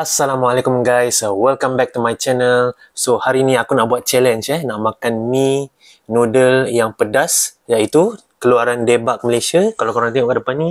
Assalamualaikum guys, welcome back to my channel So hari ni aku nak buat challenge eh Nak makan mie noodle yang pedas Iaitu keluaran debak Malaysia Kalau korang tengok kat depan ni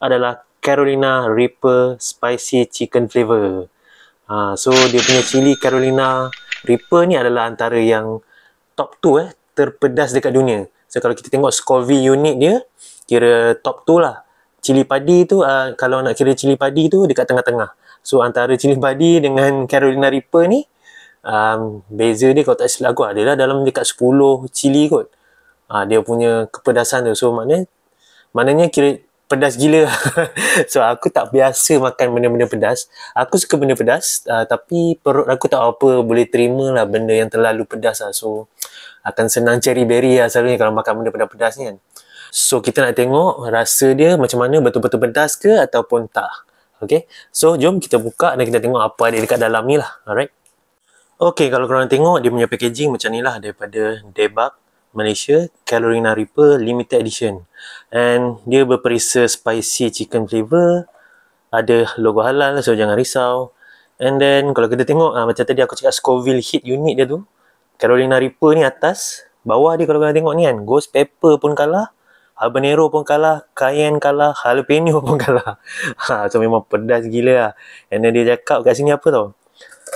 Adalah Carolina Reaper Spicy Chicken Flavor ha, So dia punya cili Carolina Reaper ni adalah antara yang Top 2 eh, terpedas dekat dunia So kalau kita tengok Scoville unit dia Kira top 2 lah Cili padi tu, uh, kalau nak kira cili padi tu dekat tengah-tengah So antara jenis padi dengan Carolina Reaper ni um, Beza dia kalau tak silap aku adalah dalam dekat 10 cili kot uh, Dia punya kepedasan tu So maknanya Maknanya kira pedas gila So aku tak biasa makan benda-benda pedas Aku suka benda pedas uh, Tapi perut aku tak apa boleh terima lah benda yang terlalu pedas lah So akan senang cherry berry lah selalunya kalau makan benda pedas-pedas ni kan So kita nak tengok rasa dia macam mana betul-betul pedas ke ataupun tak Okay. So, jom kita buka dan kita tengok apa ada dekat dalam ni lah. Alright. Okay, kalau korang tengok, dia punya packaging macam ni lah daripada Debug Malaysia Calorina Ripper Limited Edition. And dia berperisa spicy chicken flavor. Ada logo halal, so jangan risau. And then, kalau kita tengok, ha, macam tadi aku cakap Scoville Heat Unit dia tu. Carolina Ripper ni atas. Bawah dia kalau korang tengok ni kan, Ghost Pepper pun kalah. Habanero pun kalah, Cayenne kalah, Jalapeno pun kalah. Ha, so memang pedas gila lah. And then dia cakap kat sini apa tau.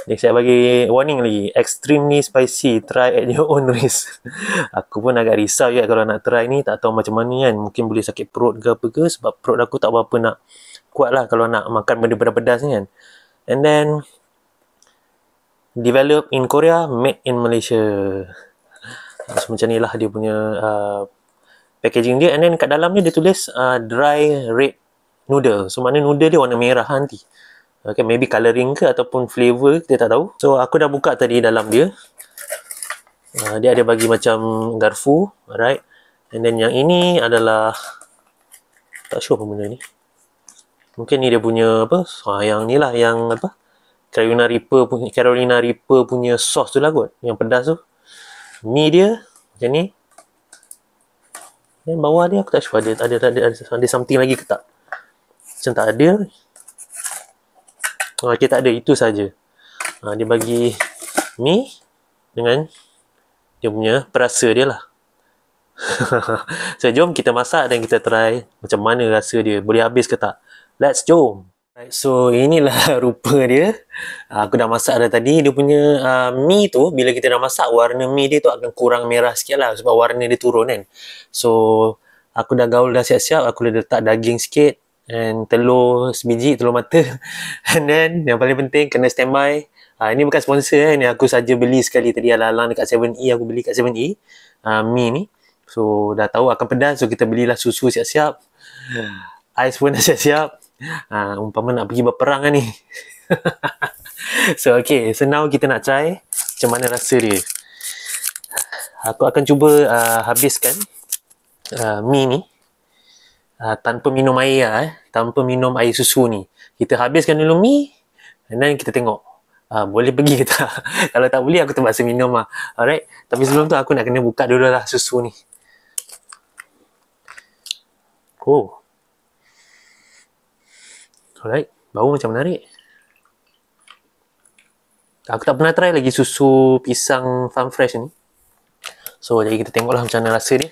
Dia saya bagi warning lagi. Extremely spicy. Try at your own risk. aku pun agak risau je kalau nak try ni. Tak tahu macam mana kan. Mungkin boleh sakit perut ke apa ke. Sebab perut aku tak apa nak kuat lah kalau nak makan benda-benda pedas ni kan. And then, develop in Korea, made in Malaysia. So, macam ni lah dia punya uh, packaging dia and then kat dalam ni dia tulis uh, dry red noodle so mana noodle dia warna merah nanti okay maybe colouring ke ataupun flavour kita tak tahu so aku dah buka tadi dalam dia uh, dia ada bagi macam garfu alright and then yang ini adalah tak sure apa benda ni mungkin ni dia punya apa so, ha, yang ni lah yang apa Carolina Reaper punya Carolina Reaper punya sauce tu lah kot yang pedas tu ni dia macam ni dan bawah dia aku tak sure ada ada ada, ada, ada something lagi ke tak. Macam tak ada. Oh, okay, tak ada. Itu saja. Ha, dia bagi mi dengan dia punya perasa dia lah. so, jom kita masak dan kita try macam mana rasa dia. Boleh habis ke tak? Let's jom! So inilah rupa dia ah, Aku dah masak dah tadi Dia punya uh, mi tu Bila kita dah masak Warna mi dia tu akan kurang merah sikit lah Sebab warna dia turun kan So aku dah gaul dah siap-siap Aku dah letak daging sikit And telur sebiji, telur mata And then yang paling penting Kena standby uh, Ini bukan sponsor kan eh. Aku saja beli sekali tadi Alang-alang dekat 7E Aku beli kat 7E uh, Mi ni So dah tahu akan pedas So kita belilah susu siap-siap hmm. ais pun dah siap-siap uh, umpama nak pergi berperang kan ni so okay so now kita nak try macam mana rasa dia aku akan cuba uh, habiskan uh, mi ni uh, tanpa minum air lah, eh. tanpa minum air susu ni kita habiskan dulu mie, and then kita tengok Ha, boleh pergi ke tak? Kalau tak boleh aku terpaksa minum lah. Alright. Tapi sebelum tu aku nak kena buka dulu lah susu ni. Oh, Alright. Bau macam menarik. Aku tak pernah try lagi susu pisang farm fresh ni. So, jadi kita tengoklah macam mana rasa ni.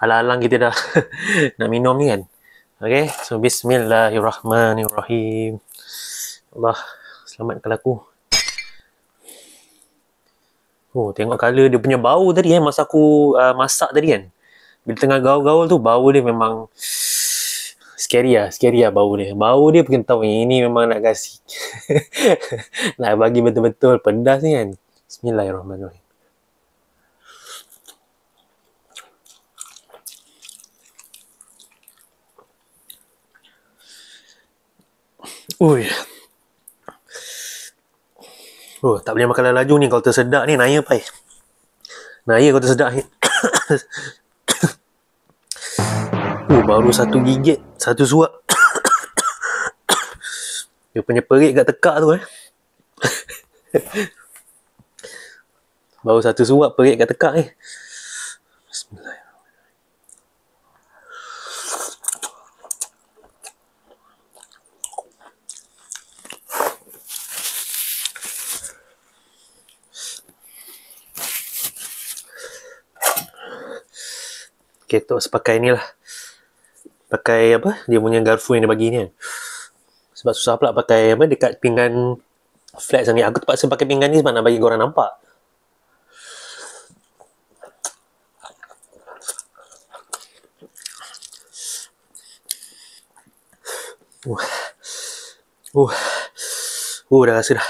Alang-alang kita dah nak minum ni kan. Okay. So, bismillahirrahmanirrahim. Allah, selamatkan aku. Oh, tengok color dia punya bau tadi eh. Masa aku uh, masak tadi kan. Bila tengah gaul-gaul tu, bau dia memang scary lah, scary lah bau dia. Bau dia pun tahu yang ini memang nak kasi. nak bagi betul-betul pedas ni kan. Bismillahirrahmanirrahim. Ui. Oh, tak boleh makan laju ni kalau tersedak ni naya pai. Naya kalau tersedak ni. Uh, baru satu gigit, satu suap. Dia punya perit kat tekak tu eh. baru satu suap perit kat tekak ni. Eh. Bismillahirrahmanirrahim. sepakai ni lah pakai apa dia punya garfu yang dia bagi ni kan sebab susah pula pakai apa dekat pinggan flat sini aku terpaksa pakai pinggan ni sebab nak bagi korang nampak Uh. Uh. Uh, dah rasa dah.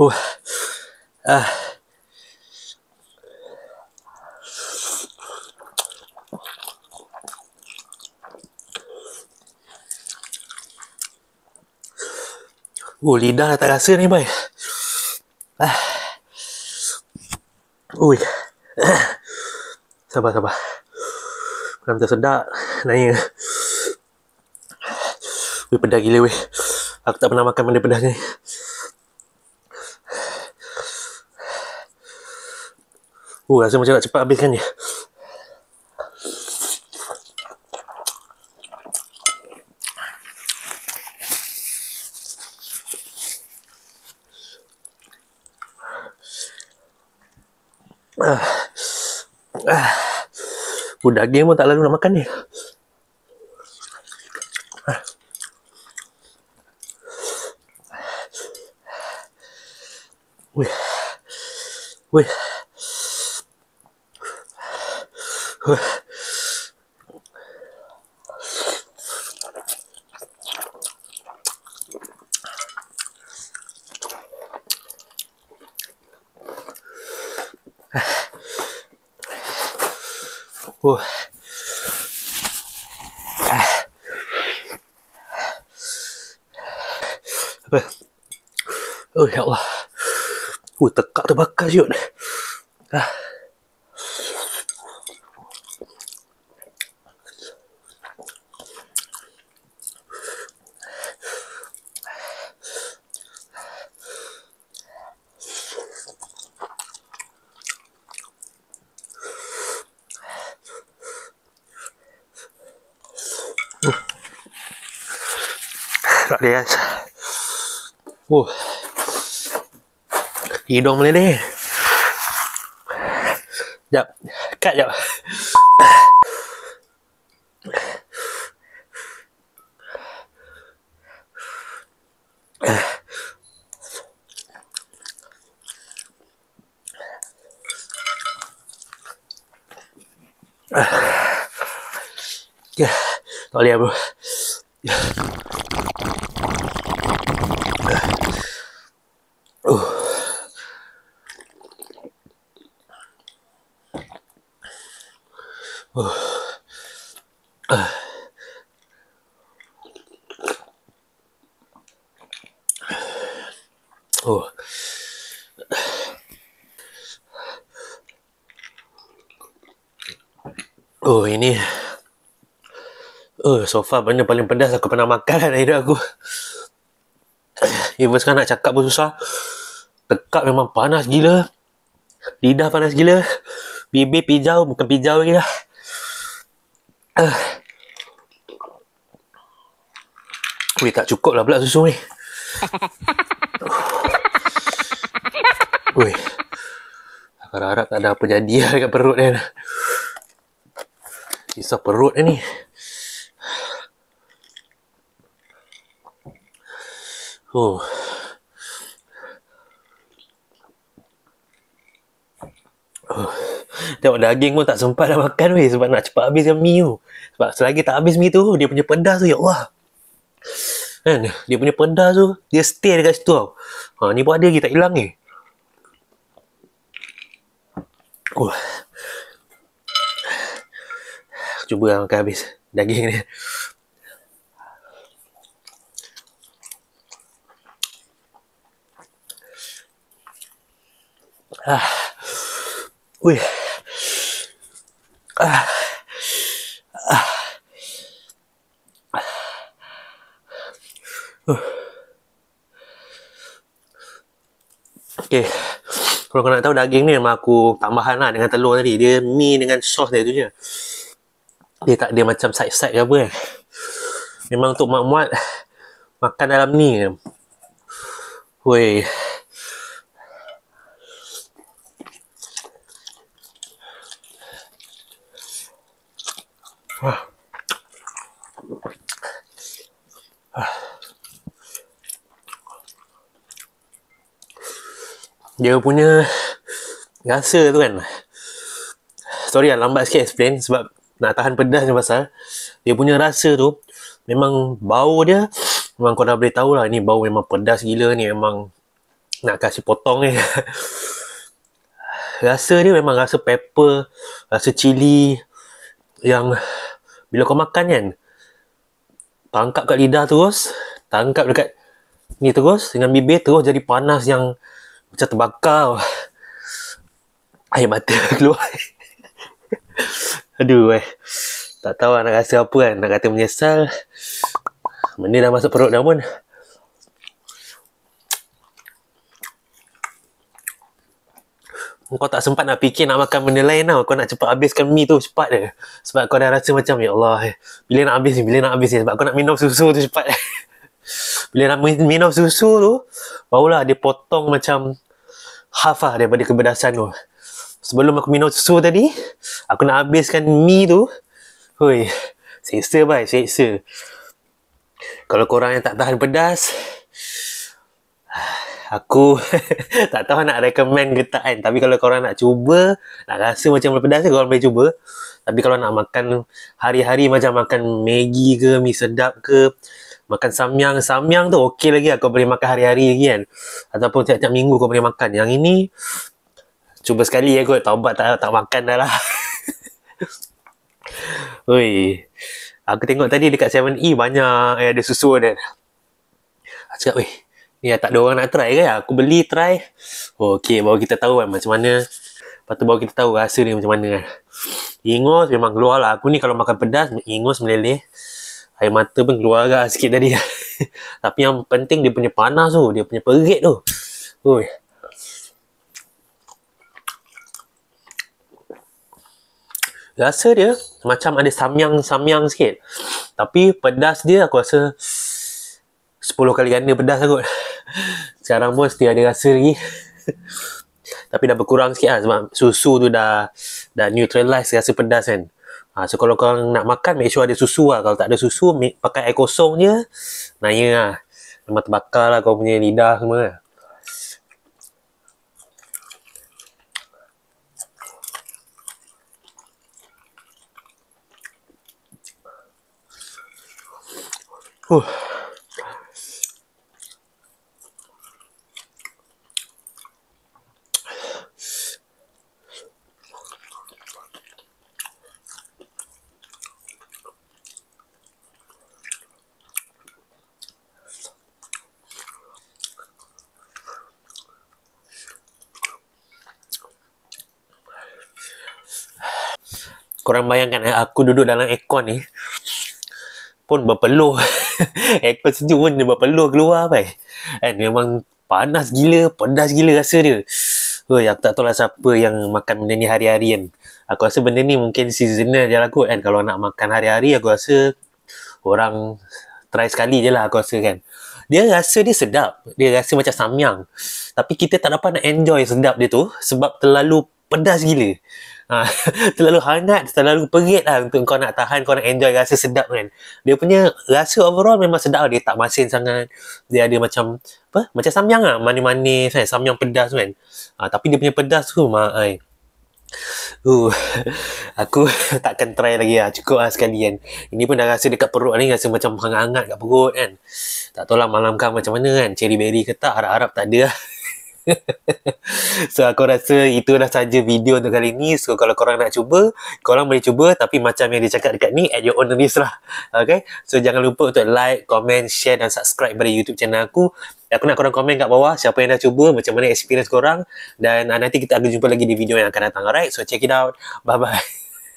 Uh. Uh. Uh, lidah dah tak rasa ni, boy. Ah. Ui. Sabar, sabar. Bukan minta sedap. Naya. Ui, pedas gila, weh. Aku tak pernah makan benda pedas ni. Oh, uh, rasa macam nak cepat habiskan dia. Ah. Uh, ah. Uh, daging pun tak lalu nak makan ni. Wih. Wih. 呼，哎，不，哦，好了，我的卡都把卡掉了，啊。guys. Uh. Hidung boleh ni. Jap. Cut jap. Ya, tak boleh bro. Ya. Oh. Oh ini. Oh so benda paling pedas aku pernah makan lah dalam hidup aku. Ibu sekarang nak cakap pun susah. Tekak memang panas gila. Lidah panas gila. Bibir pijau bukan pijau lagi lah. Uh. Weh, tak cukup lah pula susu ni. Weh. Aku harap tak ada apa jadi lah dekat perut dia. Kisah perut dia ni. Huh. Oh. Huh. Oh. Tengok daging pun tak sempat nak makan weh sebab nak cepat habiskan mi tu. Sebab selagi tak habis mi tu dia punya pedas tu ya Allah. Kan dia punya pedas tu dia stay dekat situ tau. Ha ni pun ada lagi tak hilang ni. Eh. Cuba lah makan habis daging ni. Ah. Weh. Kalau kau nak tahu daging ni memang aku tambahan lah dengan telur tadi. Dia mie dengan sos dia tu je. Dia tak ada macam side-side ke apa eh. Memang untuk mak muat makan dalam ni je. Hui. Wah. dia punya rasa tu kan sorry lah lambat sikit explain sebab nak tahan pedas ni pasal dia punya rasa tu memang bau dia memang kau dah boleh tahu lah ni bau memang pedas gila ni memang nak kasih potong ni rasa dia memang rasa pepper rasa cili yang bila kau makan kan tangkap kat lidah terus tangkap dekat ni terus dengan bibir terus jadi panas yang macam terbakar air mata keluar aduh eh tak tahu lah nak rasa apa kan nak kata menyesal benda dah masuk perut dah pun kau tak sempat nak fikir nak makan benda lain tau kau nak cepat habiskan mie tu cepat je sebab kau dah rasa macam ya Allah eh. bila nak habis ni bila nak habis ni sebab kau nak minum susu tu cepat bila nak minum susu tu barulah dia potong macam half lah daripada kepedasan tu sebelum aku minum susu tadi aku nak habiskan mi tu hui seksa baik seksa kalau korang yang tak tahan pedas aku tak tahu nak recommend ke tak kan tapi kalau korang nak cuba nak rasa macam pedas ke korang boleh cuba tapi kalau nak makan hari-hari macam makan Maggi ke, mi sedap ke, Makan samyang, samyang tu okey lagi aku Kau boleh makan hari-hari lagi kan. Ataupun tiap-tiap minggu kau boleh makan. Yang ini, cuba sekali ya kot. Taubat tak, tak makan dah lah. Ui. Aku tengok tadi dekat 7E banyak eh, ada susu dan Aku cakap, weh, ni ya, tak ada orang nak try kan? Aku beli, try. Oh, okay, baru kita tahu kan macam mana. Lepas tu baru kita tahu rasa ni macam mana kan. Ingus memang keluar lah. Aku ni kalau makan pedas, ingus meleleh air mata pun keluar agak sikit tadi tapi yang penting dia punya panas tu dia punya perit tu Ui. rasa dia macam ada samyang-samyang sikit tapi pedas dia aku rasa 10 kali ganda pedas aku sekarang pun setiap ada rasa lagi tapi dah berkurang sikit lah sebab susu tu dah dah neutralize rasa pedas kan Ha, so kalau korang nak makan, make sure ada susu lah. Kalau tak ada susu, make, pakai air kosong je. Naya lah. Memang terbakar lah kau punya lidah semua lah. Huh. Korang bayangkan eh, aku duduk dalam aircon ni pun berpeluh. aircon sejuk pun dia berpeluh keluar apa. Kan memang panas gila, pedas gila rasa dia. Oi, aku tak tahu lah siapa yang makan benda ni hari-hari kan. Aku rasa benda ni mungkin seasonal je lah kot kan. Kalau nak makan hari-hari aku rasa orang try sekali je lah aku rasa kan. Dia rasa dia sedap. Dia rasa macam samyang. Tapi kita tak dapat nak enjoy sedap dia tu sebab terlalu pedas gila. Ha, terlalu hangat, terlalu perit lah untuk kau nak tahan, kau nak enjoy rasa sedap kan. Dia punya rasa overall memang sedap lah. Dia tak masin sangat. Dia ada macam, apa? Macam samyang lah. Manis-manis kan. Samyang pedas kan. Ha, tapi dia punya pedas tu, mak ai. Uh, aku takkan try lagi lah. Cukup lah sekali kan. Ini pun dah rasa dekat perut ni. Rasa macam hangat-hangat kat perut kan. Tak tahu lah malam kan macam mana kan. Cherry berry ke tak. Harap-harap tak ada lah. so aku rasa itulah saja video untuk kali ni so kalau korang nak cuba korang boleh cuba tapi macam yang dia cakap dekat ni at your own risk lah okay so jangan lupa untuk like comment share dan subscribe pada youtube channel aku aku nak korang komen kat bawah siapa yang dah cuba macam mana experience korang dan uh, nanti kita akan jumpa lagi di video yang akan datang alright so check it out bye bye